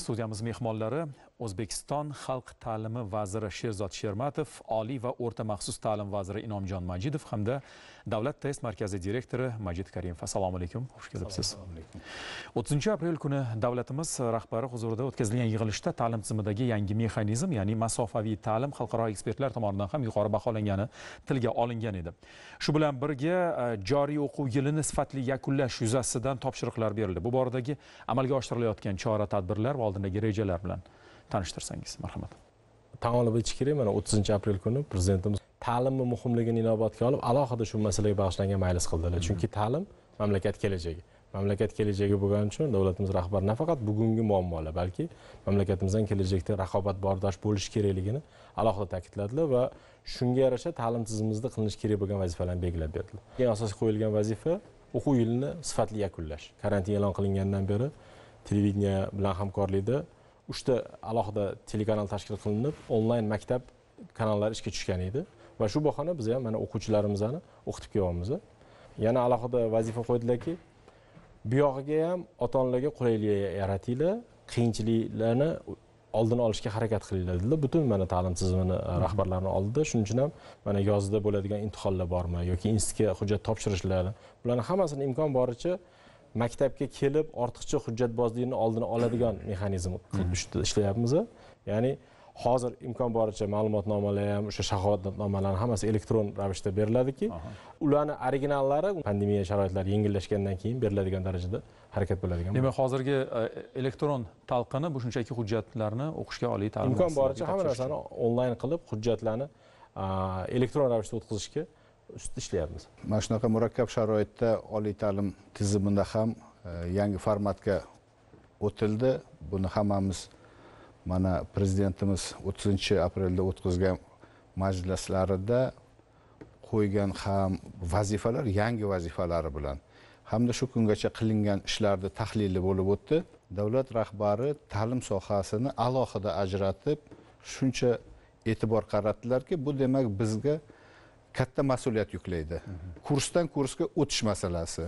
studiyamiz mehmonlari o'zbekiston xalq ta'limi vaziri sherzod shermatov oliy va o'rta maxsus ta'lim vaziri inomjon majidov hamda davlat test markazi direktori majid karimov assalomu alaykum xush kelibsiz o'ttizinchi aprel kuni davlatimiz rahbari huzurida o'tkazilgan yig'ilishda ta'lim tizimidagi yangi mexanizm ya'ni masofaviy ta'lim xalqaro ekspertlar tomonidan ham yuqori baholangani tilga olingan edi shu bilan birga e, joriy o'quv yilini sifatli yakunlash yuzasidan topshiriqlar berildi bu boradagi amalga oshirilayotgan chora tadbirlar va oldindagi rejalar bilan tanishtirsangiz marhamat tan olib aytish kerak mana o'ttizinchi aprel kuni prezidentimiz ta'limni muhimligini inobatga olib alohida shu masalaga bag'ishlangan majlis qildilar mm-hmm. chunki ta'lim mamlakat kelajagi mamlakat kelajagi bo'lgani uchun davlatimiz rahbari nafaqat bugungi muammolar balki mamlakatimizdan kelajakda raqobatbardosh bo'lishi kerakligini alohida ta'kidladilar va shunga yarasha ta'lim tizimimizda qilinishi kerak bo'lgan vazifalarni belgilab berdilar eng asosiy qo'yilgan vazifa o'quv yilini sifatli yakunlash karantin e'lon qilingandan beri televideniya bilan hamkorlikda uchta alohida telekanal tashkil qilinib onlayn maktab kanallari ishga tushgan edi va shu bahona biz ham mana o'quvchilarimizni o'qitib kelyapmiz yana alohida vazifa qo'ydilarki bu yog'iga ham ota onalarga qulaylik yaratinglar qiyinchiliklarni oldini olishga harakat qilinglar dedilar butun mana ta'lim tizimini rahbarlarini oldida shuning uchun ham mana yozda bo'ladigan imtihonlar bormi yoki institutga hujjat topshirishlari bularni hammasini imkon boricha maktabga kelib ortiqcha hujjatbozlikni oldini oladigan mexanizm qilib mm-hmm. ishlayapmiz ya'ni hozir imkon boricha ma'lumotnomalar ham o'sha shahodatnomalarni hammasi elektron ravishda beriladiki ularni originallari pandemiya sharoitlari yengillashgandan keyin beriladigan darajada harakat bo'ladigan demak hozirgi e, elektron talqini bu shunchaki hujjatlarni o'qishga oliy ta'lim imkon boricha hamma narsani onlayn qilib hujjatlarni elektron ravishda o'tkazishga ustida ishlayapmiz mana shunaqa murakkab sharoitda oliy ta'lim tizimida ham e, yangi formatga o'tildi buni hammamiz mana prezidentimiz o'ttizinchi aprelda o'tkazgan majlislarida qo'ygan ham vazifalar yangi vazifalari bilan hamda shu kungacha qilingan ishlarni tahlili bo'lib o'tdi davlat rahbari ta'lim sohasini alohida ajratib shuncha e'tibor qaratdilarki bu demak bizga katta mas'uliyat yuklaydi kursdan kursga o'tish masalasi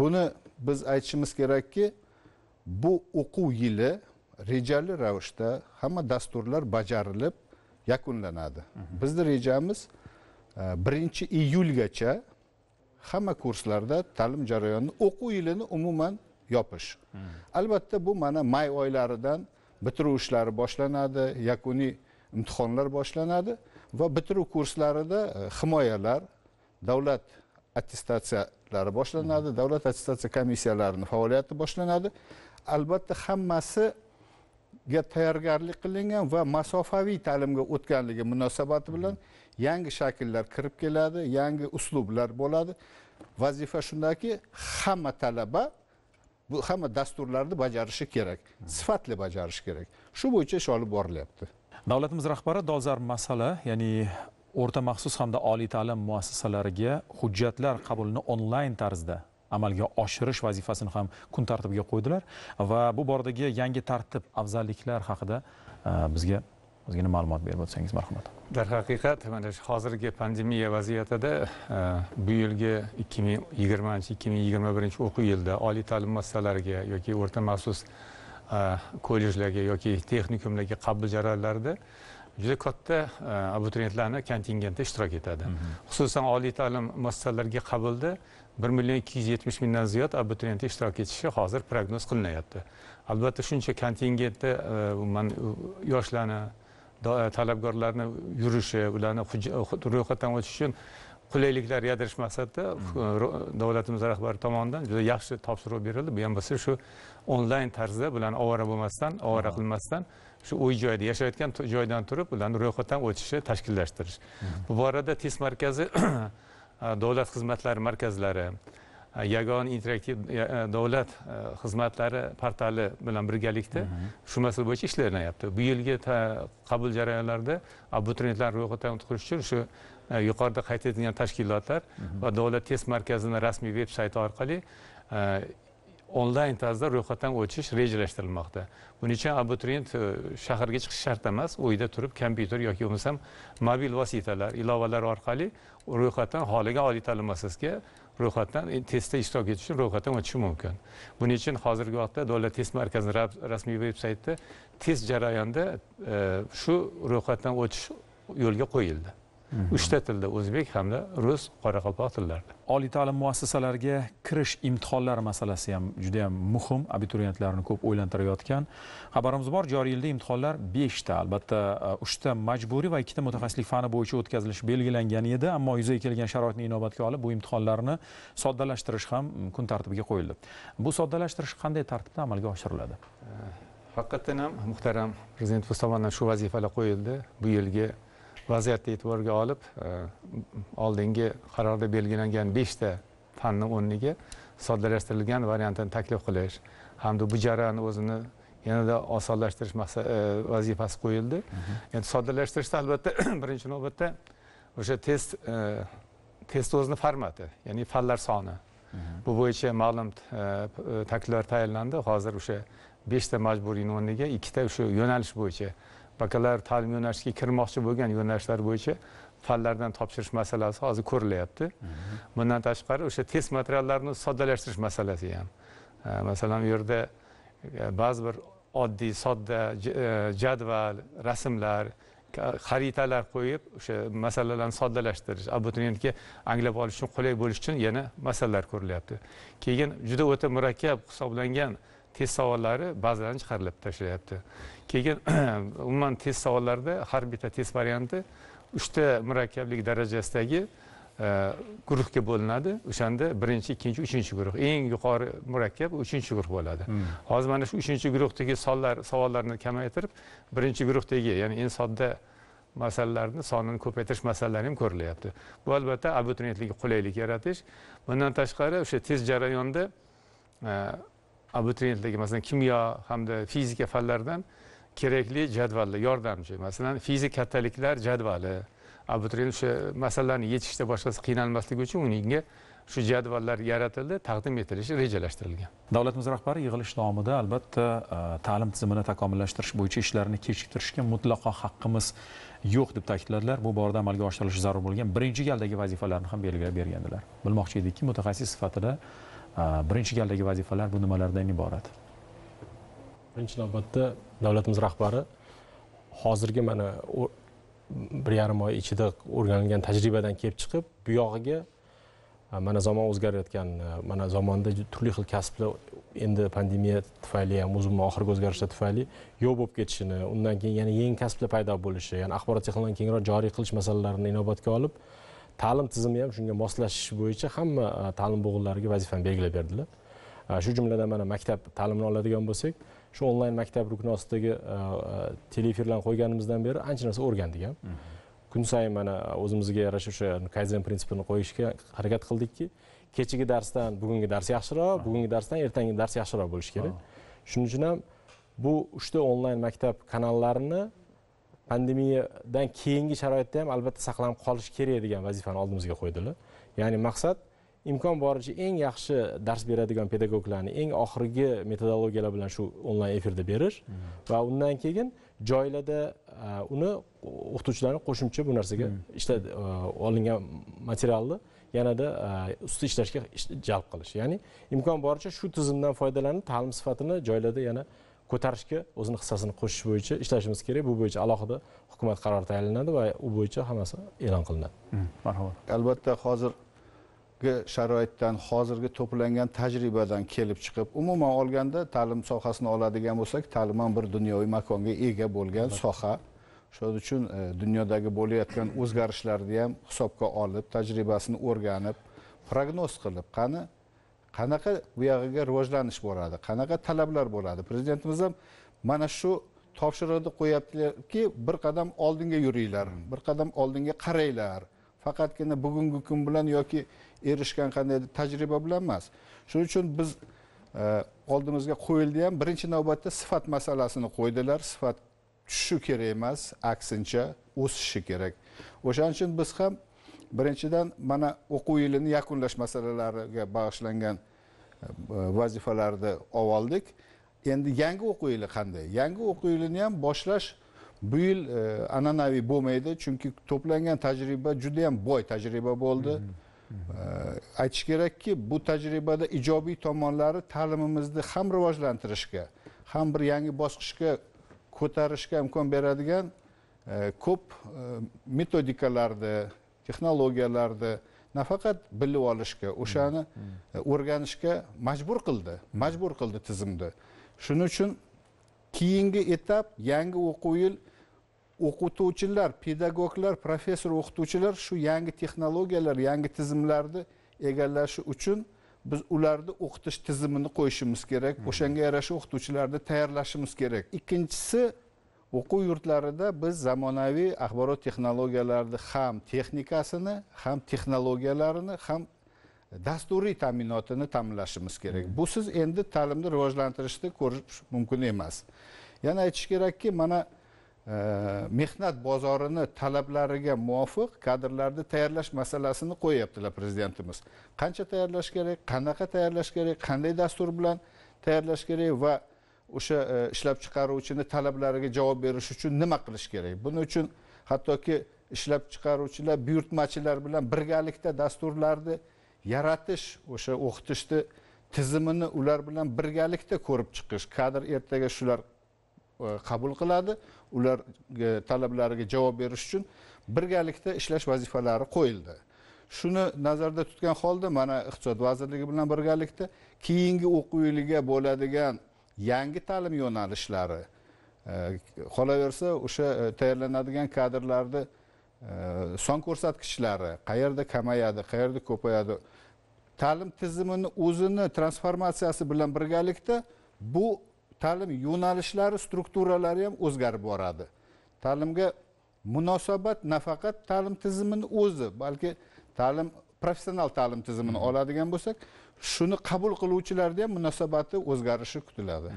buni biz aytishimiz kerakki bu o'quv yili rejali ravishda hamma dasturlar bajarilib yakunlanadi bizni rejamiz e, birinchi iyulgacha hamma kurslarda ta'lim jarayonini o'quv yilini umuman yopish albatta bu mana may oylaridan bitiruv ishlari boshlanadi yakuniy imtihonlar boshlanadi va bitiruv kurslarida e, himoyalar davlat attestatsiyalari boshlanadi davlat attestatsiya komissiyalarini faoliyati boshlanadi albatta hammasiga tayyorgarlik qilingan va masofaviy ta'limga o'tganligi munosabati bilan yangi shakllar kirib keladi yangi uslublar bo'ladi vazifa shundaki hamma talaba bu hamma dasturlarni bajarishi kerak sifatli bajarishi kerak shu bo'yicha ish olib borilyapti davlatimiz rahbari dolzarb masala ya'ni o'rta maxsus hamda oliy ta'lim muassasalariga hujjatlar qabulini onlayn tarzda amalga oshirish vazifasini ham kun tartibiga qo'ydilar va bu boradagi yangi tartib afzalliklar haqida e, bizga ozgina ma'lumot berib o'tsangiz marhamat darhaqiqat mana shu hozirgi pandemiya vaziyatida e, bu yilgi ikki ming yigirmanchi ikki ming yigirma birinchi o'quv yilida oliy ta'lim muassasalariga yoki o'rta maxsus kollejlarga yoki texnikumlarga qabul jarayonlarida juda katta abituriyentlarni kontingenti ishtirok etadi xususan oliy ta'lim muassasalariga qabulda bir million ikki yuz yetmish mingdan ziyod abituriyentni ishtirok etishi hozir prognoz qilinyapti albatta shuncha kontingentda umuman yoshlarni talabgorlarni yurishi ularni ro'yxatdan o'tish uchun qulayliklar yaratish maqsadida hmm. davlatimiz rahbari tomonidan juda yaxshi topshiriq berildi bu ham bo'lsa shu onlayn tarzda bularni ovora bo'lmasdan ovora qilmasdan shu uy joyda yashayotgan joydan turib ularni ro'yxatdan o'tishni tashkillashtirish hmm. bu borada test markazi davlat xizmatlari markazlari yagona interaktiv davlat xizmatlari portali bilan birgalikda shu masala bo'yicha ishlanyapti bu yilgi qabul jarayonlarida abituriyentlarni ro'yxatdan o'tkazish uchun shu Э, yuqorida qayd etilgan tashkilotlar va davlat test markazini rasmiy veb sayti orqali э, onlayn tarzda ro'yxatdan o'tish rejalashtirilmoqda buning uchun abituriyent э, shaharga chiqish shart emas uyda turib kompyuter yoki bo'lmasam mobil vositalar ilovalar orqali ro'yxatdan xohlagan oliy ta'lim muassasasiga ro'yxatdan e, testda ishtirok etish uchun ro'yxatdan o'tishi mumkin buning uchun hozirgi vaqtda davlat test markazini rasmiy veb saytida test jarayonida e, shu ro'yxatdan o'tish yo'lga qo'yildi uchta tilda o'zbek hamda rus qoraqalpoq tillarida oliy ta'lim muassasalariga kirish imtihonlari masalasi ham juda ham muhim abituriyentlarni ko'p o'ylantirayotgan xabarimiz bor joriy yilda imtihonlar beshta albatta e, uchta majburiy va ikkita mutaxassislik fani bo'yicha o'tkazilishi belgilangan edi ammo yuzaga kelgan sharoitni inobatga olib bu imtihonlarni soddalashtirish ham kun tartibiga qo'yildi bu soddalashtirish qanday tartibda amalga oshiriladi e, haqiqatdan ham muhtaram prezident tomonidan shu vazifalar qo'yildi bu yilgi vaziyatni e'tiborga olib e, oldingi qarorda belgilangan beshta fanni o'rniga soddalashtirilgan variantini taklif qilish hamda bu jarayonni o'zini yanada osonlashtirish e, vazifasi qo'yildi mhm. endi soddalashtirishda albatta birinchi navbatda o'sha test e, test o'zini formati ya'ni fanlar soni mhm. bu bo'yicha ma'lum takliflar tayinlandi hozir o'sha beshta majburiyni o'rniga ikkita o'sha yo'nalish bo'yicha bakalar ta'lim yo'nalishiga kirmoqchi bo'lgan yo'nalishlar bo'yicha fanlardan topshirish masalasi hozir ko'rilyapti mhm. bundan tashqari o'sha test materiallarini soddalashtirish masalasi ham masalan u yerda e, ba'zi bir oddiy sodda e, jadval rasmlar xaritalar qo'yib o'sha masalalarni soddalashtirish abituriyentga anglab olish uchun qulay bo'lishi uchun yana masalalar ko'rilyapti keyin juda o'ta murakkab hisoblangan test savollari bazadan chiqarilib tashlayapti keyin umuman test savollarida har bitta test varianti uchta murakkablik darajasidagi e, guruhga bo'linadi o'shanda birinchi ikkinchi uchinchi guruh eng yuqori murakkab uchinchi guruh bo'ladi hmm. hozir mana shu uchinchi guruhdagi sonlar savollarni kamaytirib birinchi guruhdagi ya'ni eng sodda masalalarni sonini ko'paytirish masalalari ham ko'rilyapti bu albatta abituriyentlarga qulaylik yaratish bundan tashqari o'sha test jarayonida e, masalan kimyo hamda fizika fanlaridan kerakli jadvalli yordamchi masalan fizik kattaliklar jadvali abituriyent o'sha masalalarni yechishda boshqasi qiynalmasligi uchun unga shu jadvallar yaratildi taqdim etilishi rejalashtirilgan davlatimiz rahbari yig'ilish davomida albatta e, ta'lim tizimini takomillashtirish bo'yicha ishlarni kechiktirishga mutlaqo haqqimiz yo'q deb ta'kidladilar bu borada amalga oshirilishi zarur bo'lgan birinchi galdagi vazifalarni ham belgilab bergandilar bilmoqchi edikki mutaxassis sifatida birinchi galdagi vazifalar bu nimalardan iborat birinchi navbatda davlatimiz rahbari hozirgi mana bir yarim oy ichida o'rganilgan tajribadan kelib chiqib bu yog'iga mana zamon o'zgarayotgan mana zamonda turli xil kasblar endi pandemiya tufayli ham umuman oxirgi o'zgarishlar tufayli yo'q bo'lib ketishini undan keyin yana yangi kasblar paydo bo'lishi ya'ni axborot texnologiyani kengroq joriy qilish masalalarini inobatga olib ta'lim tizimi ham shunga moslashish bo'yicha hamma e, ta'lim bo'g'inlariga vazifani belgilab berdilar e, shu jumladan mana maktab ta'limini oladigan bo'lsak shu onlayn maktab rukni ostidagi e, teleefirlarni qo'yganimizdan beri ancha narsa o'rgandik ham mhm. kun sayin mana o'zimizga yarasha o'sha kayzen prinsipini qo'yishga harakat qildikki kechagi darsdan bugungi dars yaxshiroq bugungi darsdan ertangi dars yaxshiroq bo'lishi kerak shuning uchun ham bu uchta onlayn maktab kanallarini pandemiyadan keyingi sharoitda ham albatta saqlanib qolish kerak degan vazifani oldimizga qo'ydilar ya'ni maqsad imkon boricha eng yaxshi dars beradigan pedagoglarni eng oxirgi metodologiyalar bilan shu onlayn efirda berish hmm. va undan keyin joylarda e, uni o'qituvchilarni qo'shimcha bu narsaga hmm. ishlat e, olingan materialni yanada e, usti ishlashga jalb qilish ya'ni imkon boricha shu tizimdan foydalanib ta'lim sifatini joylarda yana ko'tarishga o'zini hissasini qo'shish bo'yicha ishlashimiz kerak bu bo'yicha alohida hukumat qarori tayinlanadi va u bo'yicha hammasi e'lon qilinadi hmm, marhamat albatta hozirgi sharoitdan hozirgi to'plangan tajribadan kelib chiqib umuman olganda ta'lim sohasini oladigan bo'lsak ta'lim ham bir dunyoviy makonga ega bo'lgan soha shuning uchun e, dunyodagi bo'layotgan o'zgarishlarni ham hisobga olib tajribasini o'rganib prognoz qilib qani qanaqa bu yog'iga rivojlanish bo'ladi qanaqa talablar bo'ladi prezidentimiz ham mana shu topshiriqni qo'yaptilarki bir qadam oldinga yuringlar bir qadam oldinga qaranglar faqatgina bugungi kun bilan yoki erishgan qandaydir tajriba bilan emas shuning uchun biz e, oldimizga qo'yildi ham birinchi navbatda sifat masalasini qo'ydilar sifat tushishi kerak emas aksincha o'sishi kerak o'shaning uchun biz ham birinchidan mana o'quv yilini yakunlash masalalariga bag'ishlangan e, vazifalarni olib oldik endi yangi o'quv yili qanday yangi o'quv yilini ham boshlash bu yil e, an'anaviy bo'lmaydi chunki to'plangan tajriba juda ham boy tajriba bo'ldi mhm. Mhm. E, aytish kerakki bu tajribada ijobiy tomonlari ta'limimizni ham rivojlantirishga ham bir yangi bosqichga ko'tarishga imkon beradigan ko'p metodikalarni texnologiyalarni nafaqat bilib olishga o'shani hmm. Hmm. o'rganishga majbur qildi majbur qildi tizimni shuning uchun keyingi etap yangi o'quv yil o'qituvchilar pedagoglar professor o'qituvchilar shu yangi texnologiyalar yangi tizimlarni egallashi uchun biz ularni o'qitish tizimini qo'yishimiz kerak hmm. o'shanga yarasha o'qituvchilarni tayyorlashimiz kerak ikkinchisi o'quv yurtlarida biz zamonaviy axborot texnologiyalarini ham texnikasini ham texnologiyalarini ham dasturiy ta'minotini ta'minlashimiz kerak bu siz endi ta'limni rivojlantirishni ko'rish mumkin emas yana aytish kerakki mana e, mehnat bozorini talablariga muvofiq kadrlarni tayyorlash masalasini qo'yyaptilar prezidentimiz qancha tayyorlash kerak qanaqa tayyorlash kerak qanday dastur bilan tayyorlash kerak va o'sha e, ishlab chiqaruvchini talablariga javob berish uchun nima qilish kerak buning uchun hattoki ishlab chiqaruvchilar buyurtmachilar bilan birgalikda dasturlarni yaratish o'sha o'qitishni tizimini ular bilan birgalikda ko'rib chiqish kadr ertaga shular e, qabul qiladi ular talablariga javob berish uchun birgalikda ishlash vazifalari qo'yildi shuni nazarda tutgan holda mana iqtisod vazirligi bilan birgalikda keyingi o'quv yiliga bo'ladigan yangi ta'lim yo'nalishlari e, qolaversa o'sha e, tayyorlanadigan kadrlarni e, son ko'rsatkichlari qayerda kamayadi qayerda ko'payadi ta'lim tizimini o'zini transformatsiyasi bilan birgalikda bu ta'lim yo'nalishlari strukturalari ham o'zgarib boradi ta'limga munosabat nafaqat ta'lim tizimini o'zi balki ta'lim professional ta'lim tizimini hmm. oladigan bo'lsak shuni qabul qiluvchilarni ham munosabati o'zgarishi kutiladi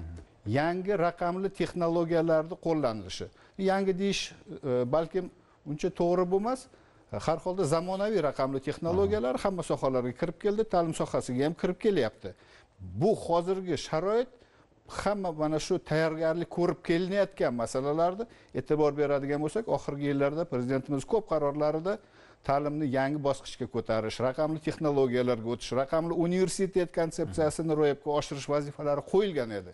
yangi raqamli texnologiyalarni qo'llanilishi yangi deyish e, balkim uncha to'g'ri bo'lmas har holda zamonaviy raqamli texnologiyalar hamma sohalarga kirib keldi ta'lim sohasiga ham kirib kelyapti bu hozirgi sharoit hamma mana shu tayyorgarlik ko'rib kelinayotgan masalalarni e'tibor beradigan bo'lsak oxirgi yillarda prezidentimiz ko'p qarorlarida ta'limni yangi bosqichga ko'tarish raqamli texnologiyalarga o'tish raqamli universitet konsepsiyasini mhmm. ro'yobga oshirish vazifalari qo'yilgan edi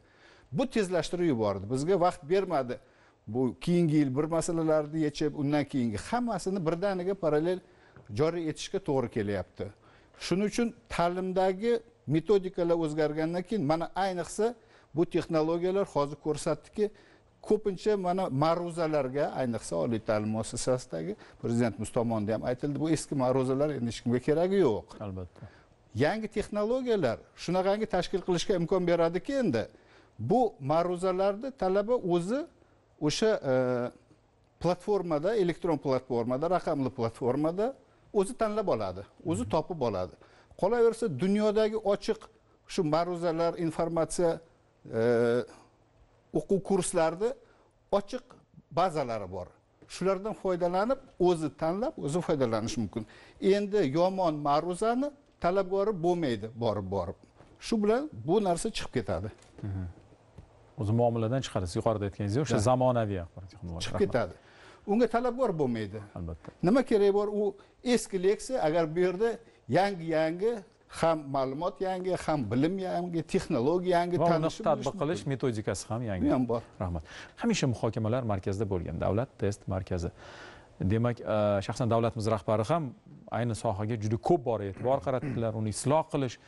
bu tezlashtirib yubordi bizga vaqt bermadi bu keyingi yil bir masalalarni yechib undan keyingi hammasini birdaniga parallel joriy etishga to'g'ri kelyapti shuning uchun ta'limdagi metodikalar o'zgargandan keyin mana ayniqsa bu texnologiyalar hozir ko'rsatdiki ko'pincha mana ma'ruzalarga ayniqsa oliy ta'lim muassasasidagi prezidentimiz tomonidan ham aytildi bu eski ma'ruzalar endi hech kimga keragi yo'q albatta yangi texnologiyalar shunaqangi tashkil qilishga imkon beradiki endi bu ma'ruzalarni talaba o'zi o'sha e, platformada elektron platformada raqamli platformada o'zi tanlab oladi o'zi topib oladi qolaversa dunyodagi ochiq shu ma'ruzalar informatsiya o'quv kurslarni ochiq bazalari bor shulardan foydalanib o'zi tanlab o'zi foydalanish mumkin endi yomon ma'ruzani talabgori bo'lmaydi borib borib shu bilan bu narsa chiqib ketadi o'zi muomaladan chiqarasiz yuqorida aytganingizdek o'sha zamonaviy axborot texnologiyalari chiqib ketadi unga talabgor bo'lmaydi albatta nima keragi bor u eski leksiya agar bu yerda yangi yangi ham ma'lumot yangi ham bilim yangi texnologiya yangi va uni tadbiq qilish metodikasi ham yangi ham bor rahmat hamisha muhokamalar markazida bo'lgan davlat test markazi demak e, shaxsan davlatimiz rahbari ham ayni sohaga juda ko'p bor e'tibor qaratdilar uni isloh qilish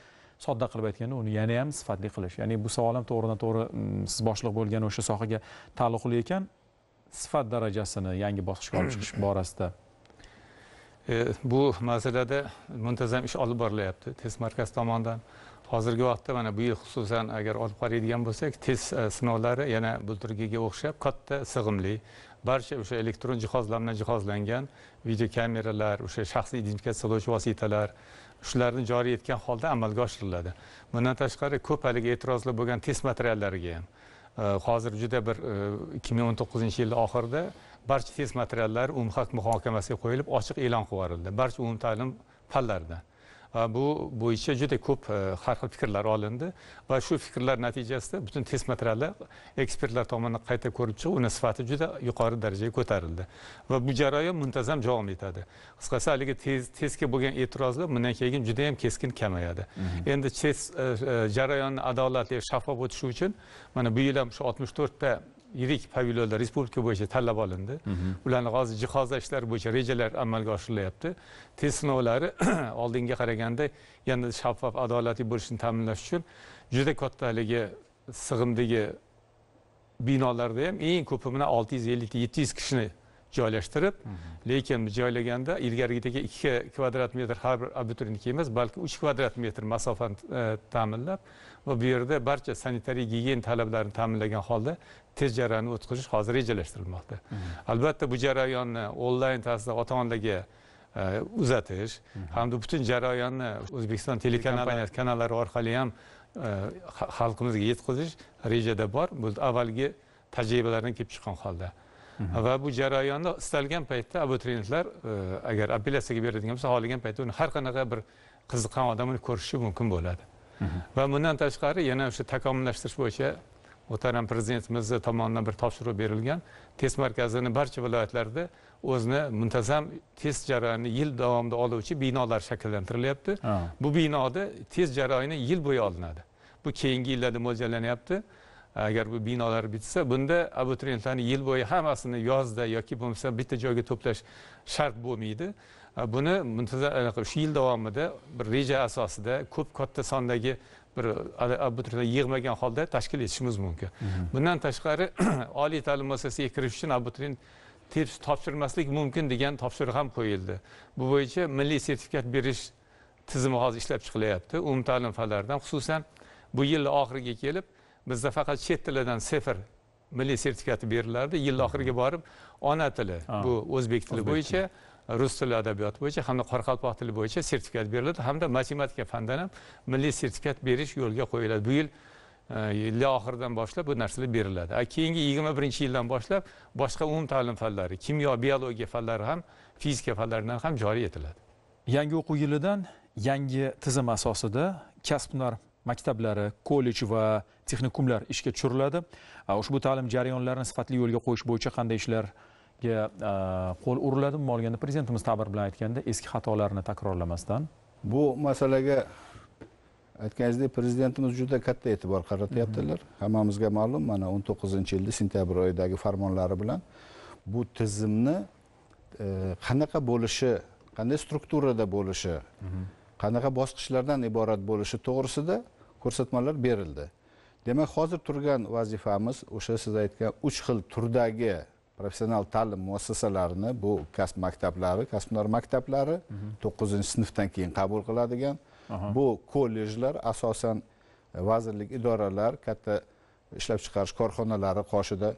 sodda qilib aytganda uni yana ham sifatli qilish ya'ni bu savol ham to'g'ridan to'g'ri siz boshliq bo'lgan o'sha sohaga taalluqli ekan sifat darajasini yangi bosqichga olib chiqish borasida E, bu masalada muntazam ish olib borilyapti test markazi tomonidan hozirgi vaqtda mana bu yil xususan agar olib qaraydigan bo'lsak test e, sinovlari yana bultirgiga o'xshab katta sig'imli barcha o'sha elektron jihozlar bilan jihozlangan videokameralar o'sha shaxsiy qiluvchi vositalar shularni joriy etgan holda amalga oshiriladi bundan tashqari ko'p haligi e'tirozlar bo'lgan test materiallariga ham hozir juda bir e, ikki ming o'n to'qqizinchi yilni oxirida barcha test materiallari umumxalq muhokamasiga qo'yilib ochiq e'lon qilib yuborildi barcha umumta'lim fanlaridan bu bo'yicha juda ko'p har e, xil fikrlar olindi va shu fikrlar natijasida butun test materiallar ekspertlar tomonidan qayta ko'rib chiqib uni sifati juda yuqori darajaga ko'tarildi va bu jarayon muntazam davom etadi qisqasi haligi testga bo'lgan e'tirozlar bundan keyin juda yam keskin kamayadi mhm. endi test e, e, jarayonni adolatli shaffof o'tishi uchun mana bu yil ham shu oltmish to'rtta yirik pavilyonlar respublika bo'yicha tanlab olindi ularni hozir jihozlashlar bo'yicha rejalar amalga oshirilyapti test sinovlari oldinga qaraganda yanada shaffof adolatli bo'lishini ta'minlash uchun juda katta haligi sig'imdagi binolarda ham eng ko'pi mana olti yuz ellikta yetti yuz kishini joylashtirib lekin joylaganda ilgarigidek ikki kvadrat metr har bir abituriyentga emas balki uch kvadrat metr masofani e, ta'minlab va bu yerda barcha sanitariya gigiyena talablarini ta'minlagan holda test jarayonini o'tkazish hozir rejalashtirilmoqda albatta bu jarayonni onlayn tarzda ota onalarga e, uzatish hamda butun jarayonni o'zbekiston telekanali kanallari orqali ham e, xalqimizga yetkazish rejada bor bu avvalgi tajribalardan kelib chiqqan holda va bu jarayonni istalgan paytda abituriyentlar e, agar apellyatsiyaga beradigan bo'lsa xohlagan paytda uni har qanaqa bir qiziqqan odam uni ko'rishi mumkin bo'ladi va bundan tashqari yana o'sha takomillashtirish bo'yicha muhtaram prezidentimiz tomonidan bir topshiriq berilgan test markazini barcha viloyatlarda o'zini muntazam test jarayonini yil davomida oluvchi binolar shakllantirilyapti bu binoda test jarayoni yil bo'yi olinadi bu keyingi yillarda mo'ljallanyapti agar bu binolar bitsa bunda abituriyentlarni yil bo'yi hammasini yozda yoki bo'lmasa bitta joyga to'plash shart bo'lmaydi buni e, shu yil davomida bir reja asosida ko'p katta sondagi bir abituriyentlar yig'magan holda tashkil etishimiz mumkin mhm. bundan tashqari oliy ta'lim muassasasiga kirish uchun abituriyent topshirmaslik mumkin degan topshiriq ham qo'yildi bu bo'yicha milliy sertifikat berish tizimi hozir ishlab chiqilyapti umumta'lim fanlaridan xususan bu yil oxiriga kelib bizda faqat chet tilidan sifr milliy sertifikati berilardi yil oxiriga mhm. borib ona tili ah, bu o'zbek tili bo'yicha rus tili adabiyoti bo'yicha hamda qoraqalpoq tili bo'yicha sertifikat beriladi hamda matematika fandan ham milliy sertifikat berish yo'lga qo'yiladi bu yil e, yil oxiridan boshlab bu narsalar beriladi keyingi yigirma birinchi yildan boshlab boshqa umumta'lim fanlari kimyo biologiya fanlari ham fizika fanlaridan ham joriy etiladi yangi o'quv yilidan yangi tizim asosida kasb hunar maktablari kollej va texnikumlar ishga tushiriladi ushbu ta'lim jarayonlarini sifatli yo'lga qo'yish bo'yicha qanday ishlar E, qo'l uriladi umuman olganda prezidentimiz ta'bir bilan aytganda eski xatolarni takrorlamasdan bu masalaga aytganingizdek prezidentimiz juda katta e'tibor qaratyaptilar hammamizga ma'lum mana o'n to'qqizinchi yilni sentyabr oyidagi farmonlari bilan bu tizimni e, qanaqa bo'lishi qanday strukturada bo'lishi qanaqa bosqichlardan iborat bo'lishi to'g'risida ko'rsatmalar berildi demak hozir turgan vazifamiz o'sha siz aytgan uch xil turdagi professional ta'lim muassasalarini bu kasb maktablari kasblar maktablari to'qqizinchi sinfdan keyin qabul qiladigan bu kollejlar asosan e, vazirlik idoralar katta ishlab chiqarish korxonalari qoshida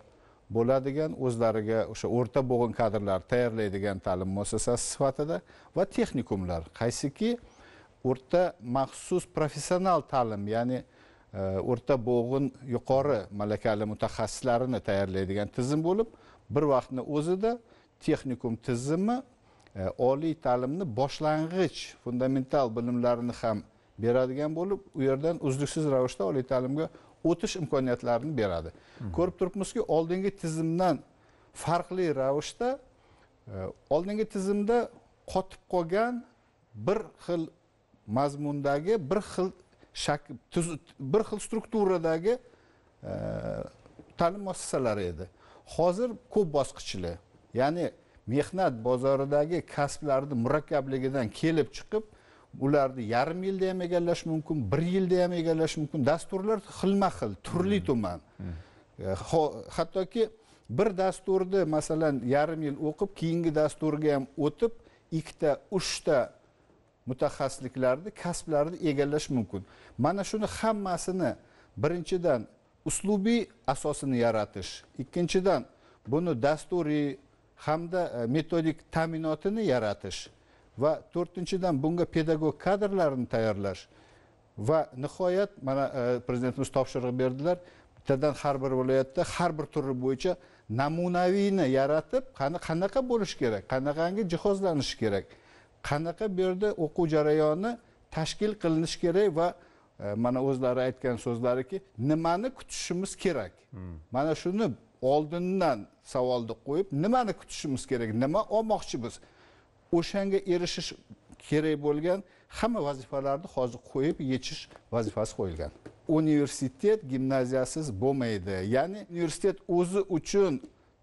bo'ladigan o'zlariga o'sha o'rta bo'g'in kadrlar tayyorlaydigan ta'lim muassasasi sifatida va texnikumlar qaysiki o'rta maxsus professional ta'lim ya'ni e, o'rta bo'g'in yuqori malakali mutaxassislarini tayyorlaydigan tizim bo'lib bir vaqtni o'zida texnikum tizimi e, oliy ta'limni boshlang'ich fundamental bilimlarini ham beradigan bo'lib u yerdan uzluksiz ravishda oliy ta'limga o'tish imkoniyatlarini beradi ko'rib turibmizki oldingi tizimdan farqli ravishda e, oldingi tizimda qotib qolgan bir xil mazmundagi bir xil shak bir xil strukturadagi e, ta'lim muassasalari edi hozir ko'p bosqichli ya'ni mehnat bozoridagi kasblarni murakkabligidan kelib chiqib ularni yarim yilda ham egallash mumkin bir yilda ham egallash mumkin dasturlar xilma xil turli hmm. tuman hmm. E, hattoki bir dasturni masalan yarim yil o'qib keyingi dasturga ham o'tib ikkita uchta mutaxassisliklarni kasblarni egallash mumkin mana shuni hammasini birinchidan uslubiy asosini yaratish ikkinchidan buni dasturiy hamda e, metodik ta'minotini yaratish va to'rtinchidan bunga pedagog kadrlarni tayyorlash va nihoyat mana e, prezidentimiz topshiriq berdilar bittadan har bir viloyatda har bir turi bo'yicha namunaviyni yaratib qanaqa bo'lishi kerak qanaqangi jihozlanishi kerak qanaqa bu yerda o'quv jarayoni tashkil qilinishi kerak va E, mana o'zlari aytgan so'zlariki nimani kutishimiz kerak mana shuni oldindan savolni qo'yib nimani kutishimiz kerak nima olmoqchimiz o'shanga erishish kerak bo'lgan hamma vazifalarni hozir qo'yib yechish vazifasi qo'yilgan universitet gimnaziyasiz bo'lmaydi ya'ni universitet o'zi uchun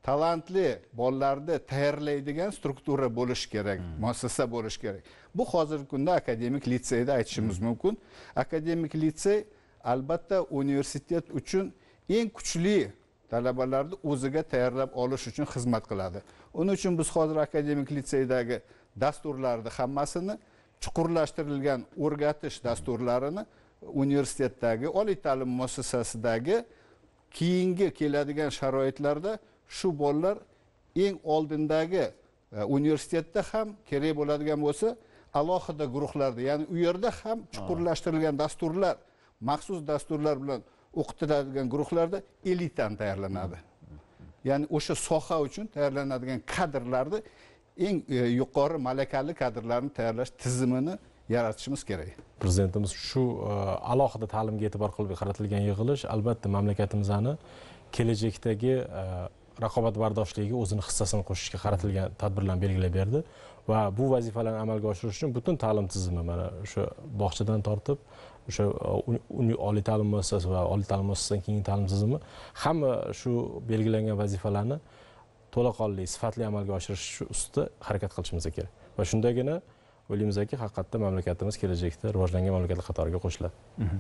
talantli bolalarni tayyorlaydigan struktura bo'lishi kerak hmm. muassasa bo'lishi kerak bu hozirgi kunda akademik litseyda aytishimiz hmm. mumkin akademik litsey albatta universitet uchun eng kuchli talabalarni o'ziga tayyorlab olish uchun xizmat qiladi uning uchun biz hozir akademik litseydagi dasturlarni hammasini chuqurlashtirilgan o'rgatish dasturlarini universitetdagi oliy ta'lim muassasasidagi keyingi keladigan sharoitlarda shu bolalar eng oldindagi e, universitetda ham kerak bo'ladigan bo'lsa alohida guruhlarda ya'ni u yerda ham chuqurlashtirilgan dasturlar maxsus dasturlar bilan o'qitiladigan guruhlarda elitani tayyorlanadi ya'ni o'sha soha uchun tayyorlanadigan kadrlarni eng e, yuqori malakali kadrlarni tayyorlash tizimini yaratishimiz kerak prezidentimiz shu e, alohida ta'limga e'tibor qilib qaratilgan yig'ilish albatta mamlakatimizni kelajakdagi raqobatbardoshligiga o'zini hissasini qo'shishga qaratilgan tadbirlarni belgilab berdi va bu vazifalarni amalga oshirish uchun butun ta'lim tizimi mana o'sha bog'chadan tortib o'sha uh, oliy ta'lim muassasasi va oliy ta'lim muassasasidan keyingi ta'lim tizimi hamma shu belgilangan vazifalarni to'laqonli sifatli amalga oshirish ustida harakat qilishimiz kerak va shundagina o'ylaymizki haqiqatda mamlakatimiz kelajakda rivojlangan mamlakatlar qatoriga qo'shiladi mhmm.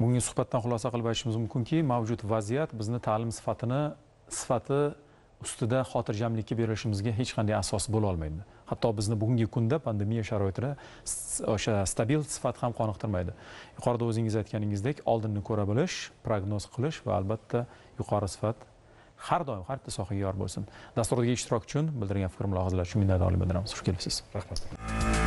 bugungi suhbatdan xulosa qilib aytishimiz mumkinki mavjud vaziyat bizni ta'lim sifatini sifati ustida xotirjamlikka berilishimizga hech qanday asos bo'lolmaydi hatto bizni bugungi kunda pandemiya sharoitida o'sha stabil sifat ham qoniqtirmaydi yuqorida o'zingiz aytganingizdek oldinni ko'ra bilish prognoz qilish va albatta yuqori sifat har doim har bitta sohaga yor bo'lsin dasturdagi ishtirok uchun bildirgan fikr mulohazalar uchun minnatdorlik bildiramiz xush kelibsiz rahmat